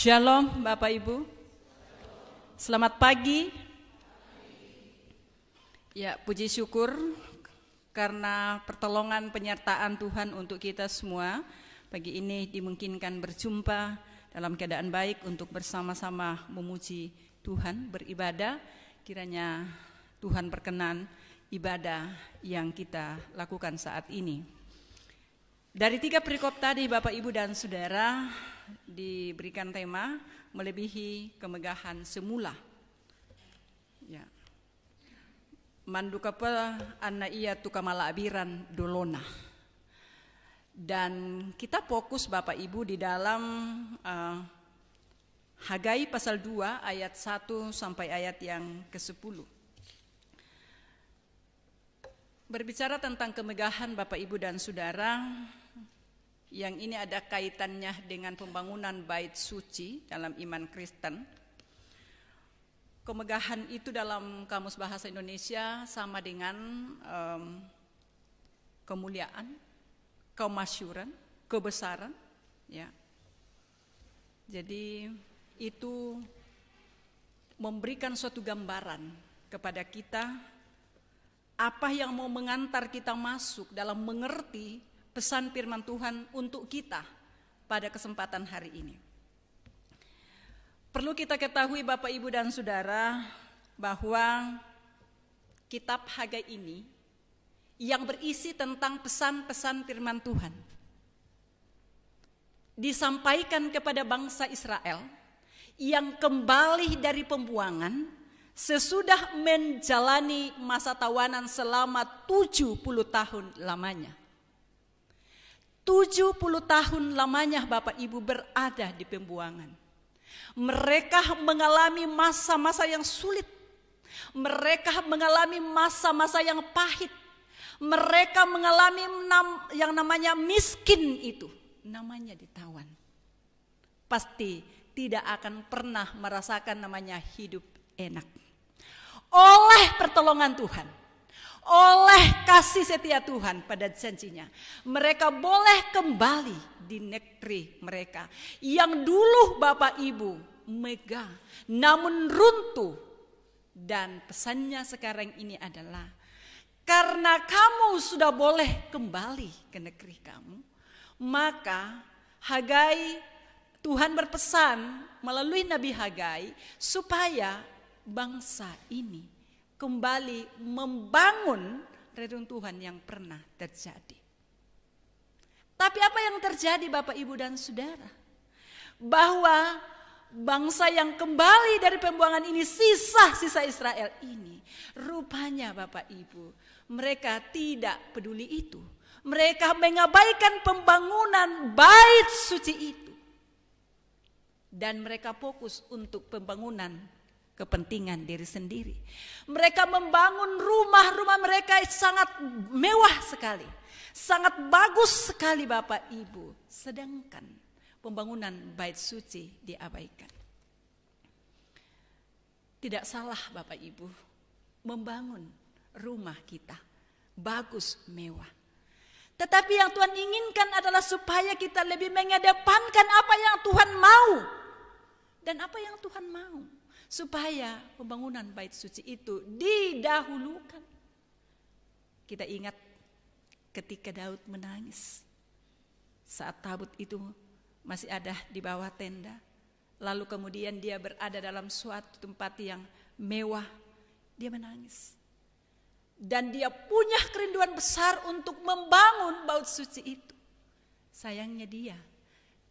Shalom, Bapak Ibu. Selamat pagi. Ya, puji syukur karena pertolongan penyertaan Tuhan untuk kita semua. Pagi ini dimungkinkan berjumpa dalam keadaan baik untuk bersama-sama memuji Tuhan, beribadah. Kiranya Tuhan perkenan ibadah yang kita lakukan saat ini. Dari tiga perikop tadi Bapak Ibu dan Saudara, diberikan tema melebihi kemegahan semula. Ya. Mandukapa anna iya tukamala abiran dolona. Dan kita fokus Bapak Ibu di dalam uh, Hagai pasal 2 ayat 1 sampai ayat yang ke-10. Berbicara tentang kemegahan Bapak Ibu dan Saudara, yang ini ada kaitannya dengan pembangunan bait suci dalam iman Kristen. Kemegahan itu dalam kamus bahasa Indonesia sama dengan um, kemuliaan, kemasyuran, kebesaran, ya. Jadi itu memberikan suatu gambaran kepada kita apa yang mau mengantar kita masuk dalam mengerti pesan firman Tuhan untuk kita pada kesempatan hari ini. Perlu kita ketahui Bapak Ibu dan Saudara bahwa kitab Hagai ini yang berisi tentang pesan-pesan firman Tuhan disampaikan kepada bangsa Israel yang kembali dari pembuangan sesudah menjalani masa tawanan selama 70 tahun lamanya. 70 tahun lamanya Bapak Ibu berada di pembuangan. Mereka mengalami masa-masa yang sulit. Mereka mengalami masa-masa yang pahit. Mereka mengalami yang namanya miskin itu. Namanya ditawan. Pasti tidak akan pernah merasakan namanya hidup enak. Oleh pertolongan Tuhan oleh kasih setia Tuhan pada janjinya. Mereka boleh kembali di negeri mereka. Yang dulu Bapak Ibu megah namun runtuh. Dan pesannya sekarang ini adalah karena kamu sudah boleh kembali ke negeri kamu. Maka Hagai Tuhan berpesan melalui Nabi Hagai supaya bangsa ini kembali membangun reruntuhan yang pernah terjadi. Tapi apa yang terjadi Bapak Ibu dan Saudara? Bahwa bangsa yang kembali dari pembuangan ini sisa-sisa Israel ini. Rupanya Bapak Ibu mereka tidak peduli itu. Mereka mengabaikan pembangunan bait suci itu. Dan mereka fokus untuk pembangunan kepentingan diri sendiri. Mereka membangun rumah-rumah mereka sangat mewah sekali. Sangat bagus sekali Bapak Ibu. Sedangkan pembangunan bait suci diabaikan. Tidak salah Bapak Ibu membangun rumah kita. Bagus, mewah. Tetapi yang Tuhan inginkan adalah supaya kita lebih mengedepankan apa yang Tuhan mau. Dan apa yang Tuhan mau supaya pembangunan bait suci itu didahulukan. Kita ingat ketika Daud menangis saat tabut itu masih ada di bawah tenda. Lalu kemudian dia berada dalam suatu tempat yang mewah. Dia menangis. Dan dia punya kerinduan besar untuk membangun baut suci itu. Sayangnya dia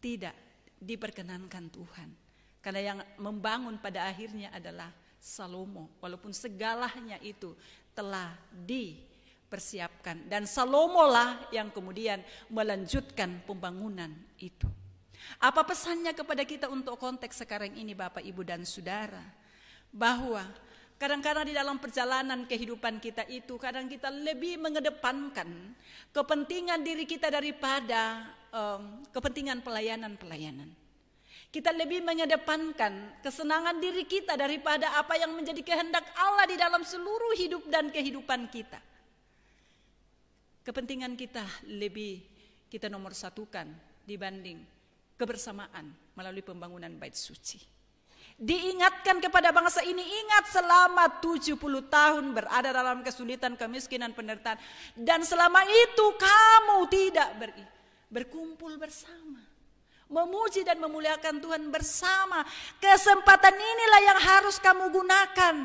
tidak diperkenankan Tuhan karena yang membangun pada akhirnya adalah Salomo. Walaupun segalanya itu telah dipersiapkan. Dan Salomo lah yang kemudian melanjutkan pembangunan itu. Apa pesannya kepada kita untuk konteks sekarang ini Bapak, Ibu, dan Saudara? Bahwa Kadang-kadang di dalam perjalanan kehidupan kita itu, kadang kita lebih mengedepankan kepentingan diri kita daripada um, kepentingan pelayanan-pelayanan. Kita lebih mengedepankan kesenangan diri kita daripada apa yang menjadi kehendak Allah di dalam seluruh hidup dan kehidupan kita. Kepentingan kita lebih kita nomor satukan dibanding kebersamaan melalui pembangunan bait suci. Diingatkan kepada bangsa ini, ingat selama 70 tahun berada dalam kesulitan, kemiskinan, penderitaan. Dan selama itu kamu tidak ber, berkumpul bersama memuji dan memuliakan Tuhan bersama. Kesempatan inilah yang harus kamu gunakan.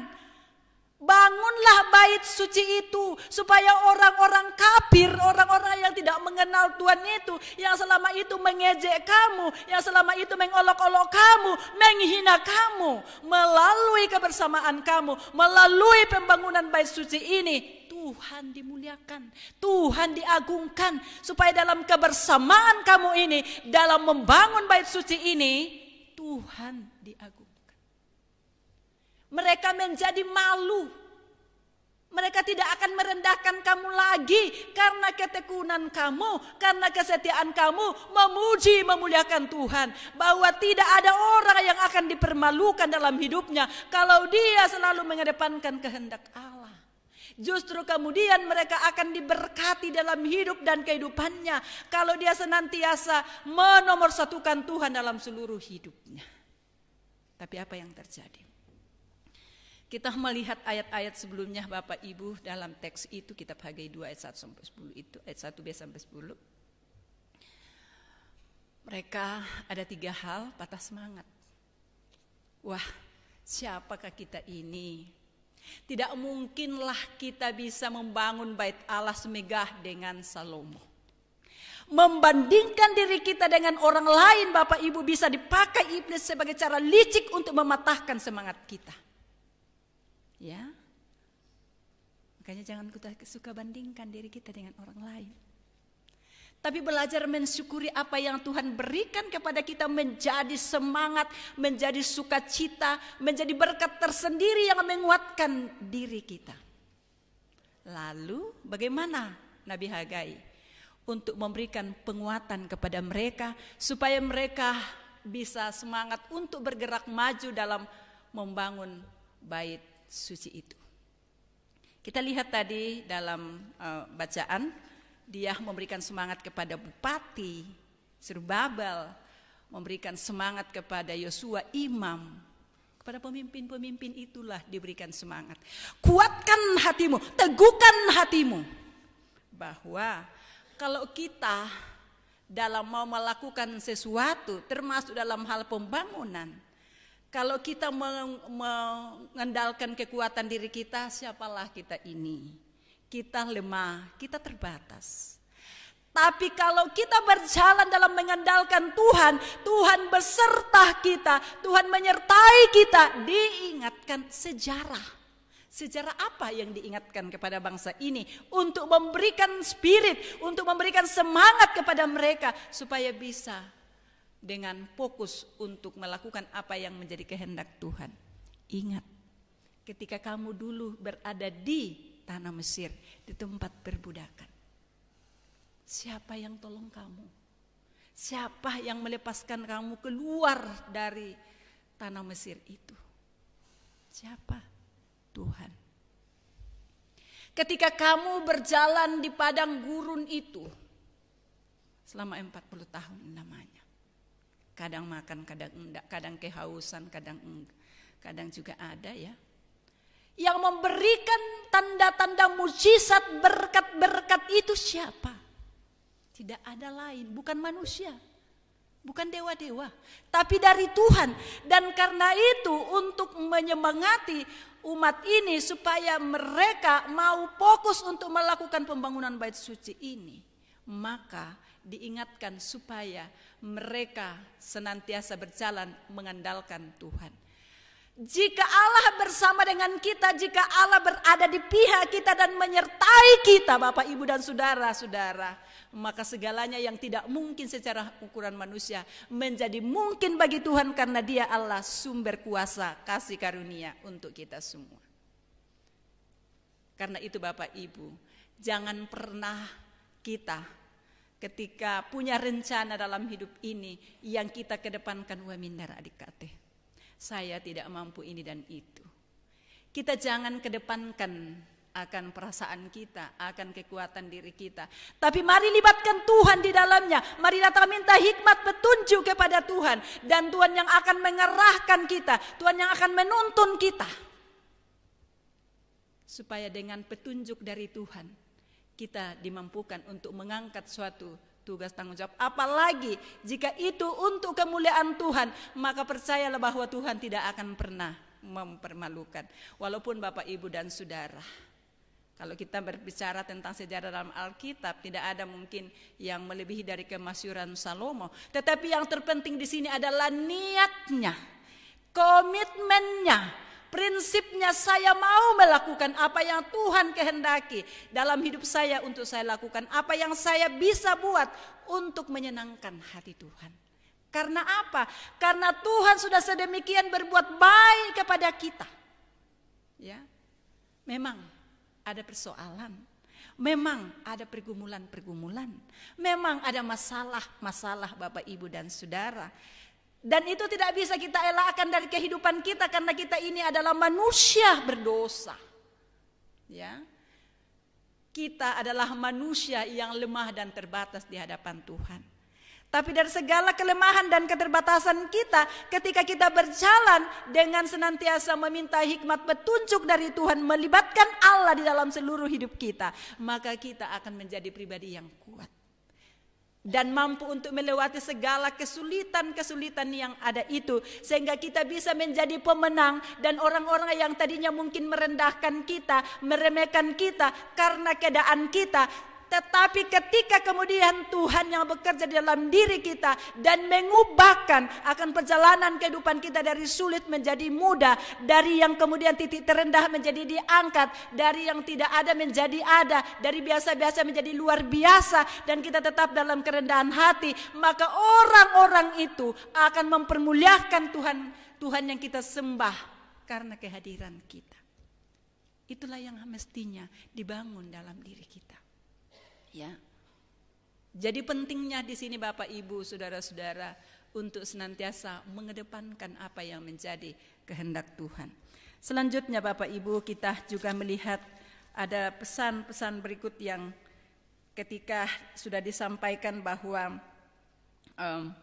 Bangunlah bait suci itu supaya orang-orang kafir, orang-orang yang tidak mengenal Tuhan itu, yang selama itu mengejek kamu, yang selama itu mengolok-olok kamu, menghina kamu, melalui kebersamaan kamu, melalui pembangunan bait suci ini, Tuhan dimuliakan, Tuhan diagungkan supaya dalam kebersamaan kamu ini, dalam membangun bait suci ini, Tuhan diagungkan. Mereka menjadi malu. Mereka tidak akan merendahkan kamu lagi karena ketekunan kamu, karena kesetiaan kamu memuji memuliakan Tuhan. Bahwa tidak ada orang yang akan dipermalukan dalam hidupnya kalau dia selalu mengedepankan kehendak Allah. Justru kemudian mereka akan diberkati dalam hidup dan kehidupannya kalau dia senantiasa menomorsatukan Tuhan dalam seluruh hidupnya. Tapi apa yang terjadi? Kita melihat ayat-ayat sebelumnya Bapak Ibu dalam teks itu kitab Hagai 2 ayat 1 sampai 10 itu ayat 1 b sampai 10. Mereka ada tiga hal patah semangat. Wah, siapakah kita ini? Tidak mungkinlah kita bisa membangun bait Allah semegah dengan Salomo. Membandingkan diri kita dengan orang lain, Bapak Ibu bisa dipakai iblis sebagai cara licik untuk mematahkan semangat kita. Ya. Makanya jangan kita suka bandingkan diri kita dengan orang lain tapi belajar mensyukuri apa yang Tuhan berikan kepada kita menjadi semangat, menjadi sukacita, menjadi berkat tersendiri yang menguatkan diri kita. Lalu bagaimana Nabi Hagai untuk memberikan penguatan kepada mereka supaya mereka bisa semangat untuk bergerak maju dalam membangun bait suci itu. Kita lihat tadi dalam eh, bacaan dia memberikan semangat kepada bupati Serbabel, memberikan semangat kepada Yosua imam. Kepada pemimpin-pemimpin itulah diberikan semangat. Kuatkan hatimu, teguhkan hatimu. Bahwa kalau kita dalam mau melakukan sesuatu termasuk dalam hal pembangunan, kalau kita mengandalkan kekuatan diri kita, siapalah kita ini? kita lemah, kita terbatas. Tapi kalau kita berjalan dalam mengandalkan Tuhan, Tuhan beserta kita, Tuhan menyertai kita, diingatkan sejarah. Sejarah apa yang diingatkan kepada bangsa ini untuk memberikan spirit, untuk memberikan semangat kepada mereka supaya bisa dengan fokus untuk melakukan apa yang menjadi kehendak Tuhan. Ingat, ketika kamu dulu berada di tanah Mesir, di tempat perbudakan. Siapa yang tolong kamu? Siapa yang melepaskan kamu keluar dari tanah Mesir itu? Siapa? Tuhan. Ketika kamu berjalan di padang gurun itu selama 40 tahun namanya. Kadang makan, kadang enggak, kadang kehausan, kadang enggak. Kadang juga ada ya yang memberikan tanda-tanda mujizat berkat-berkat itu siapa? Tidak ada lain, bukan manusia, bukan dewa-dewa, tapi dari Tuhan. Dan karena itu untuk menyemangati umat ini supaya mereka mau fokus untuk melakukan pembangunan bait suci ini, maka diingatkan supaya mereka senantiasa berjalan mengandalkan Tuhan. Jika Allah bersama dengan kita, jika Allah berada di pihak kita dan menyertai kita, Bapak, Ibu, dan saudara-saudara, maka segalanya yang tidak mungkin secara ukuran manusia menjadi mungkin bagi Tuhan karena Dia Allah, sumber kuasa, kasih karunia untuk kita semua. Karena itu, Bapak, Ibu, jangan pernah kita ketika punya rencana dalam hidup ini yang kita kedepankan wa adik adikate saya tidak mampu ini dan itu. Kita jangan kedepankan akan perasaan kita, akan kekuatan diri kita. Tapi mari libatkan Tuhan di dalamnya. Mari datang minta hikmat petunjuk kepada Tuhan. Dan Tuhan yang akan mengerahkan kita. Tuhan yang akan menuntun kita. Supaya dengan petunjuk dari Tuhan, kita dimampukan untuk mengangkat suatu tugas tanggung jawab. Apalagi jika itu untuk kemuliaan Tuhan, maka percayalah bahwa Tuhan tidak akan pernah mempermalukan. Walaupun Bapak, Ibu dan Saudara, kalau kita berbicara tentang sejarah dalam Alkitab, tidak ada mungkin yang melebihi dari kemasyuran Salomo. Tetapi yang terpenting di sini adalah niatnya, komitmennya, prinsip prinsipnya saya mau melakukan apa yang Tuhan kehendaki dalam hidup saya untuk saya lakukan apa yang saya bisa buat untuk menyenangkan hati Tuhan. Karena apa? Karena Tuhan sudah sedemikian berbuat baik kepada kita. Ya. Memang ada persoalan, memang ada pergumulan-pergumulan, memang ada masalah-masalah Bapak Ibu dan Saudara. Dan itu tidak bisa kita elakkan dari kehidupan kita karena kita ini adalah manusia berdosa. Ya. Kita adalah manusia yang lemah dan terbatas di hadapan Tuhan. Tapi dari segala kelemahan dan keterbatasan kita, ketika kita berjalan dengan senantiasa meminta hikmat petunjuk dari Tuhan, melibatkan Allah di dalam seluruh hidup kita, maka kita akan menjadi pribadi yang kuat dan mampu untuk melewati segala kesulitan-kesulitan yang ada itu sehingga kita bisa menjadi pemenang dan orang-orang yang tadinya mungkin merendahkan kita, meremehkan kita karena keadaan kita tetapi ketika kemudian Tuhan yang bekerja di dalam diri kita dan mengubahkan akan perjalanan kehidupan kita dari sulit menjadi mudah, dari yang kemudian titik terendah menjadi diangkat, dari yang tidak ada menjadi ada, dari biasa-biasa menjadi luar biasa dan kita tetap dalam kerendahan hati, maka orang-orang itu akan mempermuliakan Tuhan, Tuhan yang kita sembah karena kehadiran kita. Itulah yang mestinya dibangun dalam diri kita. Ya. Jadi pentingnya di sini Bapak Ibu, saudara-saudara untuk senantiasa mengedepankan apa yang menjadi kehendak Tuhan. Selanjutnya Bapak Ibu, kita juga melihat ada pesan-pesan berikut yang ketika sudah disampaikan bahwa um,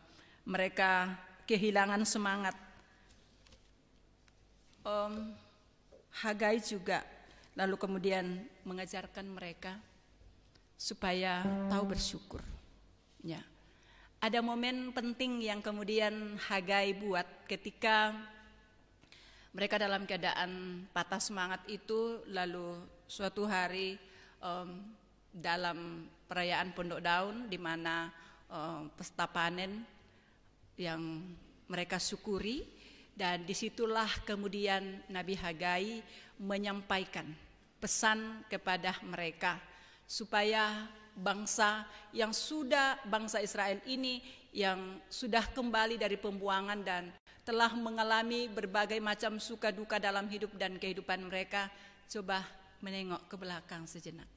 mereka kehilangan semangat. Um, Hagai juga lalu kemudian mengajarkan mereka supaya tahu bersyukur. Ya. Ada momen penting yang kemudian Hagai buat ketika mereka dalam keadaan patah semangat itu lalu suatu hari um, dalam perayaan Pondok Daun di mana um, pesta panen yang mereka syukuri dan disitulah kemudian Nabi Hagai menyampaikan pesan kepada mereka supaya bangsa yang sudah bangsa Israel ini yang sudah kembali dari pembuangan dan telah mengalami berbagai macam suka duka dalam hidup dan kehidupan mereka coba menengok ke belakang sejenak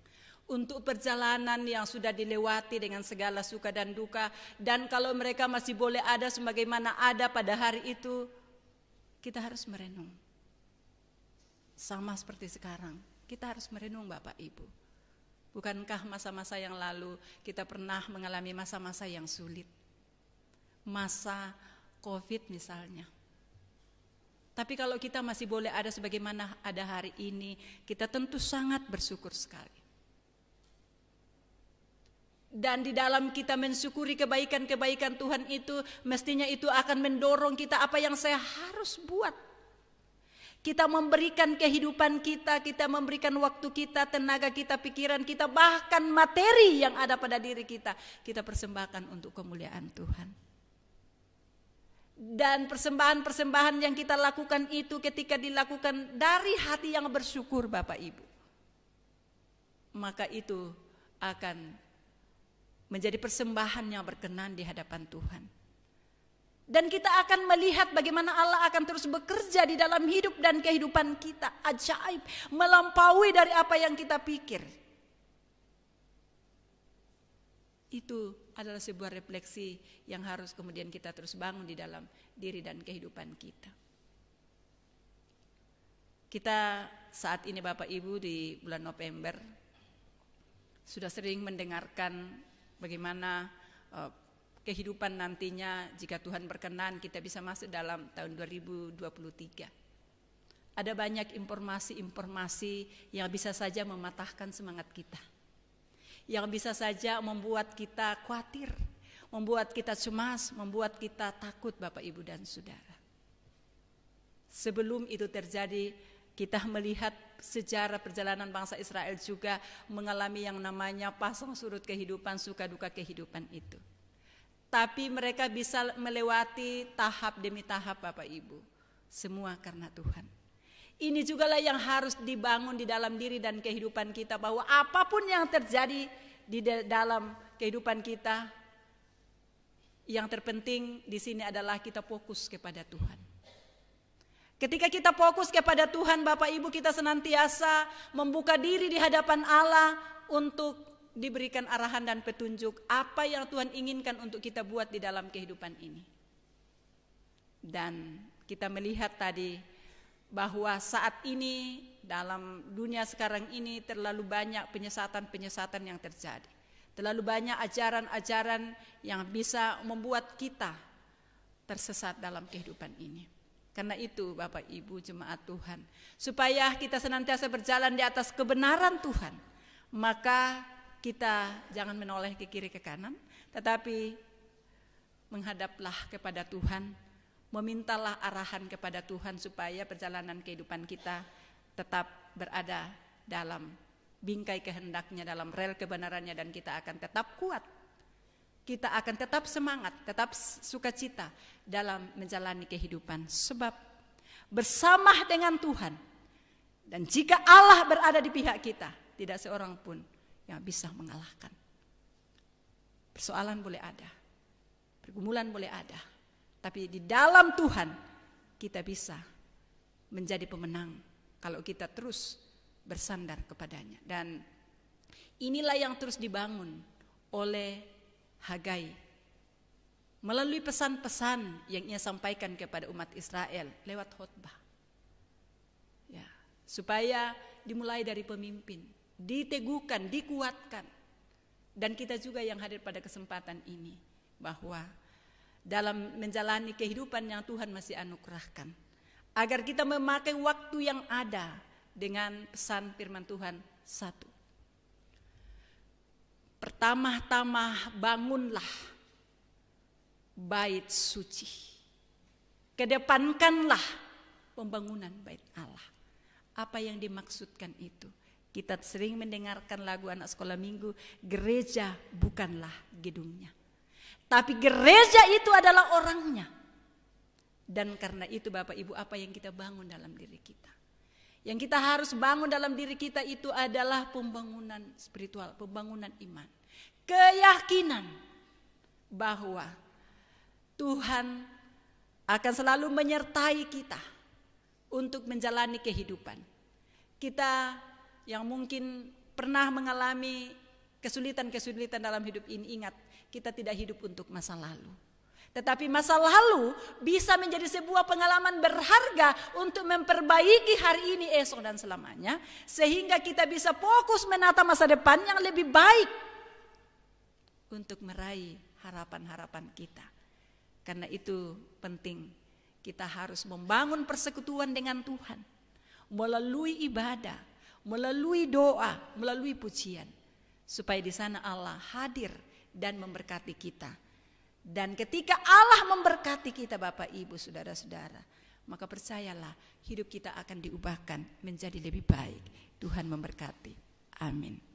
untuk perjalanan yang sudah dilewati dengan segala suka dan duka dan kalau mereka masih boleh ada sebagaimana ada pada hari itu kita harus merenung sama seperti sekarang kita harus merenung Bapak Ibu Bukankah masa-masa yang lalu kita pernah mengalami masa-masa yang sulit? Masa COVID misalnya. Tapi kalau kita masih boleh ada sebagaimana ada hari ini, kita tentu sangat bersyukur sekali. Dan di dalam kita mensyukuri kebaikan-kebaikan Tuhan itu, mestinya itu akan mendorong kita apa yang saya harus buat kita memberikan kehidupan kita, kita memberikan waktu kita, tenaga kita, pikiran kita, bahkan materi yang ada pada diri kita. Kita persembahkan untuk kemuliaan Tuhan. Dan persembahan-persembahan yang kita lakukan itu ketika dilakukan dari hati yang bersyukur Bapak Ibu. Maka itu akan menjadi persembahan yang berkenan di hadapan Tuhan. Dan kita akan melihat bagaimana Allah akan terus bekerja di dalam hidup dan kehidupan kita. Ajaib, melampaui dari apa yang kita pikir. Itu adalah sebuah refleksi yang harus kemudian kita terus bangun di dalam diri dan kehidupan kita. Kita saat ini Bapak Ibu di bulan November sudah sering mendengarkan bagaimana eh, kehidupan nantinya jika Tuhan berkenan kita bisa masuk dalam tahun 2023. Ada banyak informasi-informasi yang bisa saja mematahkan semangat kita. Yang bisa saja membuat kita khawatir, membuat kita cemas, membuat kita takut Bapak Ibu dan Saudara. Sebelum itu terjadi, kita melihat sejarah perjalanan bangsa Israel juga mengalami yang namanya pasang surut kehidupan, suka duka kehidupan itu tapi mereka bisa melewati tahap demi tahap Bapak Ibu. Semua karena Tuhan. Ini jugalah yang harus dibangun di dalam diri dan kehidupan kita bahwa apapun yang terjadi di dalam kehidupan kita yang terpenting di sini adalah kita fokus kepada Tuhan. Ketika kita fokus kepada Tuhan, Bapak Ibu kita senantiasa membuka diri di hadapan Allah untuk diberikan arahan dan petunjuk apa yang Tuhan inginkan untuk kita buat di dalam kehidupan ini. Dan kita melihat tadi bahwa saat ini dalam dunia sekarang ini terlalu banyak penyesatan-penyesatan yang terjadi. Terlalu banyak ajaran-ajaran yang bisa membuat kita tersesat dalam kehidupan ini. Karena itu Bapak Ibu jemaat Tuhan, supaya kita senantiasa berjalan di atas kebenaran Tuhan, maka kita jangan menoleh ke kiri ke kanan, tetapi menghadaplah kepada Tuhan, memintalah arahan kepada Tuhan supaya perjalanan kehidupan kita tetap berada dalam bingkai kehendaknya, dalam rel kebenarannya dan kita akan tetap kuat. Kita akan tetap semangat, tetap sukacita dalam menjalani kehidupan sebab bersama dengan Tuhan. Dan jika Allah berada di pihak kita, tidak seorang pun yang bisa mengalahkan. Persoalan boleh ada, pergumulan boleh ada, tapi di dalam Tuhan kita bisa menjadi pemenang kalau kita terus bersandar kepadanya. Dan inilah yang terus dibangun oleh Hagai melalui pesan-pesan yang ia sampaikan kepada umat Israel lewat khotbah. Ya, supaya dimulai dari pemimpin, diteguhkan, dikuatkan. Dan kita juga yang hadir pada kesempatan ini bahwa dalam menjalani kehidupan yang Tuhan masih anugerahkan agar kita memakai waktu yang ada dengan pesan firman Tuhan satu. Pertama-tama bangunlah bait suci. Kedepankanlah pembangunan bait Allah. Apa yang dimaksudkan itu? Kita sering mendengarkan lagu anak sekolah minggu, gereja bukanlah gedungnya. Tapi gereja itu adalah orangnya. Dan karena itu Bapak Ibu apa yang kita bangun dalam diri kita. Yang kita harus bangun dalam diri kita itu adalah pembangunan spiritual, pembangunan iman. Keyakinan bahwa Tuhan akan selalu menyertai kita untuk menjalani kehidupan. Kita yang mungkin pernah mengalami kesulitan-kesulitan dalam hidup ini ingat kita tidak hidup untuk masa lalu. Tetapi masa lalu bisa menjadi sebuah pengalaman berharga untuk memperbaiki hari ini, esok dan selamanya. Sehingga kita bisa fokus menata masa depan yang lebih baik untuk meraih harapan-harapan kita. Karena itu penting kita harus membangun persekutuan dengan Tuhan melalui ibadah, melalui doa, melalui pujian, supaya di sana Allah hadir dan memberkati kita. Dan ketika Allah memberkati kita, Bapak, Ibu, saudara-saudara, maka percayalah hidup kita akan diubahkan menjadi lebih baik. Tuhan memberkati. Amin.